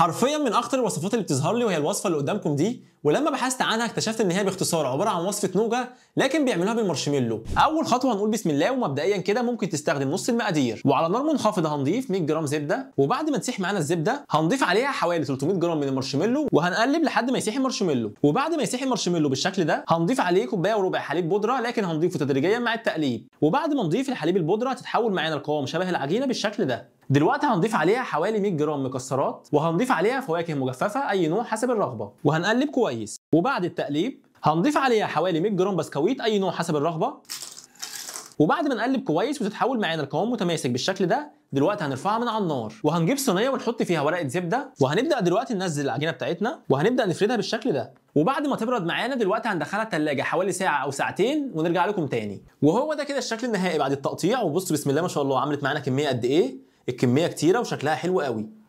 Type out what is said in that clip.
حرفيا من اخطر الوصفات اللي بتظهر لي وهي الوصفه اللي قدامكم دي ولما بحثت عنها اكتشفت ان هي باختصار عباره عن وصفه نوجه لكن بيعملوها بالمارشميلو اول خطوه هنقول بسم الله ومبدئيا كده ممكن تستخدم نص المقادير وعلى نار منخفضه هنضيف 100 جرام زبده وبعد ما تسيح معانا الزبده هنضيف عليها حوالي 300 جرام من المارشميلو وهنقلب لحد ما يسيح المارشميلو وبعد ما يسيح المارشميلو بالشكل ده هنضيف عليه كوبايه وربع حليب بودره لكن هنضيفه تدريجيا مع التقليب وبعد ما نضيف الحليب البودره تتحول معانا لقوام شبه العجينه بالشكل ده دلوقتي هنضيف عليها حوالي 100 جرام مكسرات وهنضيف عليها فواكه مجففه اي نوع حسب الرغبه وهنقلب كويس كويس وبعد التقليب هنضيف عليها حوالي 100 جرام بسكويت اي نوع حسب الرغبه وبعد ما نقلب كويس وتتحول معانا القوام متماسك بالشكل ده دلوقتي هنرفعها من على النار وهنجيب صينيه ونحط فيها ورقه زبده وهنبدا دلوقتي ننزل العجينه بتاعتنا وهنبدا نفردها بالشكل ده وبعد ما تبرد معانا دلوقتي هندخلها التلاجة حوالي ساعة أو ساعتين ونرجع لكم تاني وهو ده كده الشكل النهائي بعد التقطيع وبص بسم الله ما شاء الله عملت معانا كمية قد إيه الكمية كتيرة وشكلها حلو قوي